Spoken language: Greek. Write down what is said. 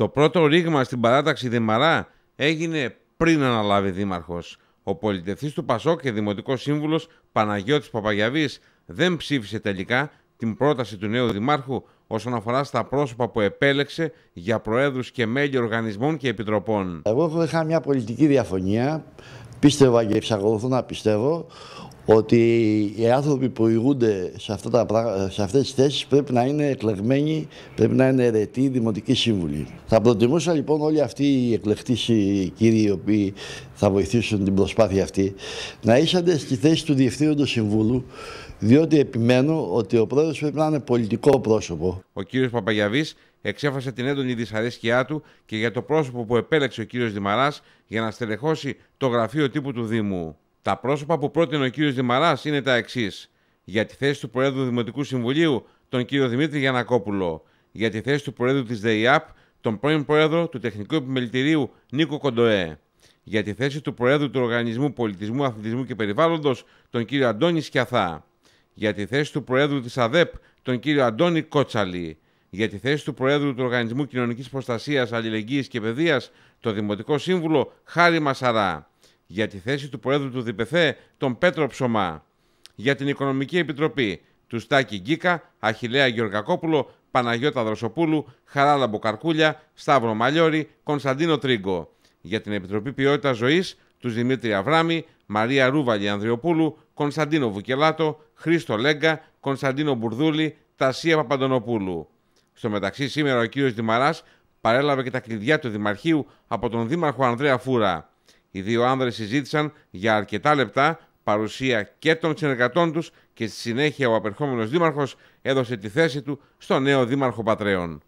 Το πρώτο ρήγμα στην παράταξη Δημαρά έγινε πριν αναλάβει δήμαρχος. Ο πολιτευτής του Πασό και δημοτικός σύμβουλος Παναγιώτης Παπαγιαβής δεν ψήφισε τελικά την πρόταση του νέου δημάρχου όσον αφορά στα πρόσωπα που επέλεξε για προέδρους και μέλη οργανισμών και επιτροπών. Εγώ είχα μια πολιτική διαφωνία. Πίστευα και εξακολουθώ να πιστεύω ότι οι άνθρωποι που ηγούνται σε, αυτά τα, σε αυτές τις θέσεις πρέπει να είναι εκλεγμένοι, πρέπει να είναι αιρετοί δημοτικοί σύμβουλοι. Θα προτιμούσα λοιπόν όλοι αυτοί οι εκλεκτοί κύριοι οι οποίοι θα βοηθήσουν την προσπάθεια αυτή να είσαντε στη θέση του Διευθύνοντος Συμβούλου διότι επιμένω ότι ο πρόεδρος πρέπει να είναι πολιτικό πρόσωπο. Ο κύριος Παπαγιαβής εξέφασε την έντονη δυσαρέσκειά του και για το πρόσωπο που επέλεξε ο κύριος Δημαράς για να στελεχώσει το γραφείο τύπου του Δήμου. Τα πρόσωπα που πρότεινε ο κ. Δημαράς είναι τα εξής. Για τη θέση του Προέδρου Δημοτικού Συμβουλίου, τον κύριο Δημήτρη Γιανακόπουλο. Για τη θέση του Προέδρου της ΔΕΙΑΠ, τον πρώην Πρόεδρο του Τεχνικού Επιμελητηρίου Νίκο Κοντοέ. Για τη θέση του Προέδρου του Οργανισμού Πολιτισμού, Αθλητισμού και Περιβάλλοντος, τον κύριο Αντώνη Σκιαθά. Για τη θέση του Προέδρου της ΑΔΕΠ, τον κύριο Αντώνη Κότσαλη. Για τη θέση του Προέδρου του Οργανισμού Κοινωνικής Προστασίας, Αλληλεγγύης και Παιδείας, το Δημοτικό Σύμβουλο Χάρη Μασαρά για τη θέση του Προέδρου του ΔΠΘ, τον Πέτρο Ψωμά, για την Οικονομική Επιτροπή, του Στάκη Γκίκα, Αχιλέα Γεωργακόπουλο, Παναγιώτα Δροσοπούλου, Χαράλα Μποκαρκούλια, Σταύρο Μαλιόρη, Κωνσταντίνο Τρίγκο. Για την Επιτροπή Ποιότητας Ζωής, του Δημήτρη Αβράμη, Μαρία Ρούβαλη Ανδριοπούλου, Κωνσταντίνο Βουκελάτο, Χρήστο Λέγκα, Κωνσταντίνο Μπουρδούλη, Τασία Παπαντονοπούλου. Στο μεταξύ, σήμερα ο κ. Δημαράς παρέλαβε και τα κλειδιά του Δημαρχείου από τον Δήμαρχο Ανδρέα Φούρα. Οι δύο άνδρες συζήτησαν για αρκετά λεπτά παρουσία και των συνεργατών τους και στη συνέχεια ο απερχόμενος δήμαρχος έδωσε τη θέση του στο νέο δήμαρχο Πατρέων.